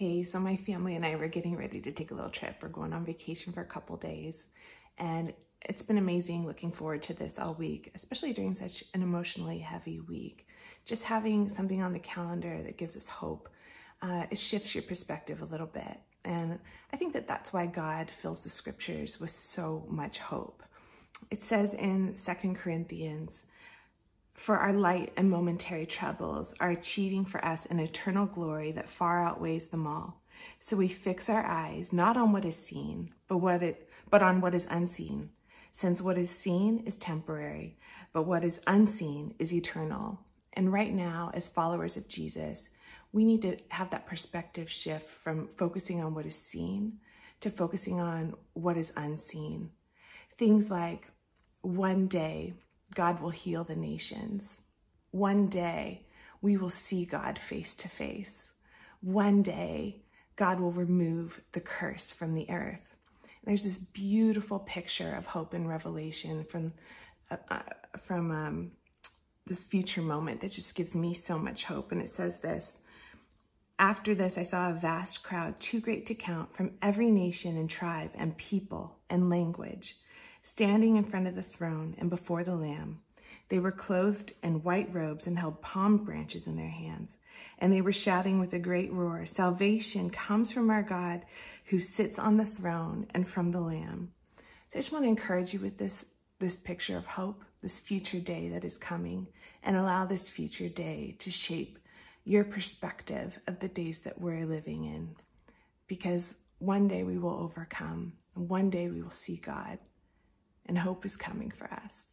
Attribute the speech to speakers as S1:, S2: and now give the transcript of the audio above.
S1: Hey, so my family and I were getting ready to take a little trip. We're going on vacation for a couple days, and it's been amazing looking forward to this all week, especially during such an emotionally heavy week. Just having something on the calendar that gives us hope, uh, it shifts your perspective a little bit. And I think that that's why God fills the scriptures with so much hope. It says in Second Corinthians for our light and momentary troubles are achieving for us an eternal glory that far outweighs them all. So we fix our eyes not on what is seen, but what it but on what is unseen, since what is seen is temporary, but what is unseen is eternal. And right now, as followers of Jesus, we need to have that perspective shift from focusing on what is seen to focusing on what is unseen. Things like one day God will heal the nations. One day, we will see God face to face. One day, God will remove the curse from the earth. there's this beautiful picture of hope and revelation from, uh, uh, from um, this future moment that just gives me so much hope. And it says this, after this, I saw a vast crowd, too great to count, from every nation and tribe and people and language standing in front of the throne and before the Lamb. They were clothed in white robes and held palm branches in their hands. And they were shouting with a great roar, Salvation comes from our God who sits on the throne and from the Lamb. So I just want to encourage you with this, this picture of hope, this future day that is coming, and allow this future day to shape your perspective of the days that we're living in. Because one day we will overcome, and one day we will see God and hope is coming for us.